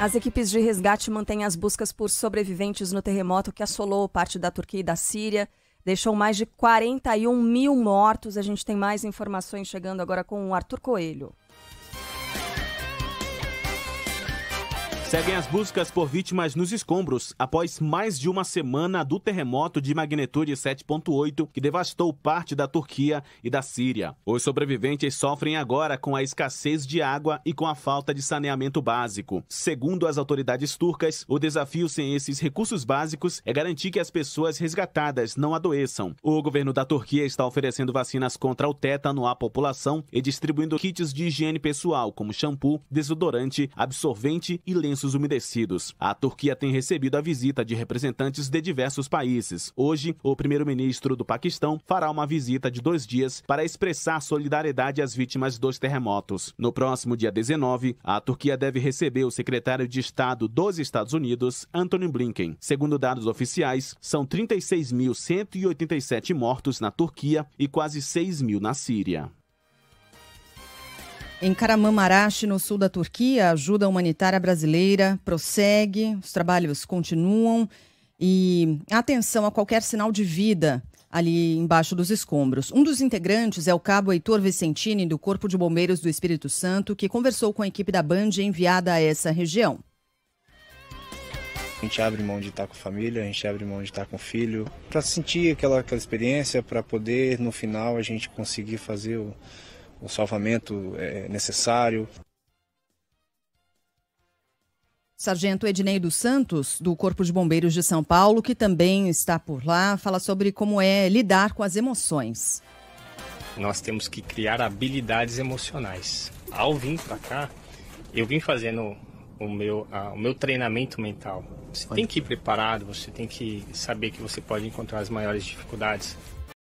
As equipes de resgate mantêm as buscas por sobreviventes no terremoto que assolou parte da Turquia e da Síria. Deixou mais de 41 mil mortos. A gente tem mais informações chegando agora com o Arthur Coelho. Seguem as buscas por vítimas nos escombros após mais de uma semana do terremoto de magnitude 7.8 que devastou parte da Turquia e da Síria. Os sobreviventes sofrem agora com a escassez de água e com a falta de saneamento básico. Segundo as autoridades turcas, o desafio sem esses recursos básicos é garantir que as pessoas resgatadas não adoeçam. O governo da Turquia está oferecendo vacinas contra o tétano à população e distribuindo kits de higiene pessoal como shampoo, desodorante, absorvente e lenço lenços umedecidos. A Turquia tem recebido a visita de representantes de diversos países. Hoje, o primeiro-ministro do Paquistão fará uma visita de dois dias para expressar solidariedade às vítimas dos terremotos. No próximo dia 19, a Turquia deve receber o secretário de Estado dos Estados Unidos, Antony Blinken. Segundo dados oficiais, são 36.187 mortos na Turquia e quase 6 mil na Síria. Em Karamamaraş, no sul da Turquia, a ajuda humanitária brasileira prossegue, os trabalhos continuam e atenção a qualquer sinal de vida ali embaixo dos escombros. Um dos integrantes é o cabo Heitor Vicentini, do Corpo de Bombeiros do Espírito Santo, que conversou com a equipe da Band enviada a essa região. A gente abre mão de estar com a família, a gente abre mão de estar com o filho, para sentir aquela, aquela experiência, para poder, no final, a gente conseguir fazer o o salvamento é necessário. Sargento Ednei dos Santos, do Corpo de Bombeiros de São Paulo, que também está por lá, fala sobre como é lidar com as emoções. Nós temos que criar habilidades emocionais. Ao vir para cá, eu vim fazendo o meu, o meu treinamento mental. Você tem que ir preparado, você tem que saber que você pode encontrar as maiores dificuldades,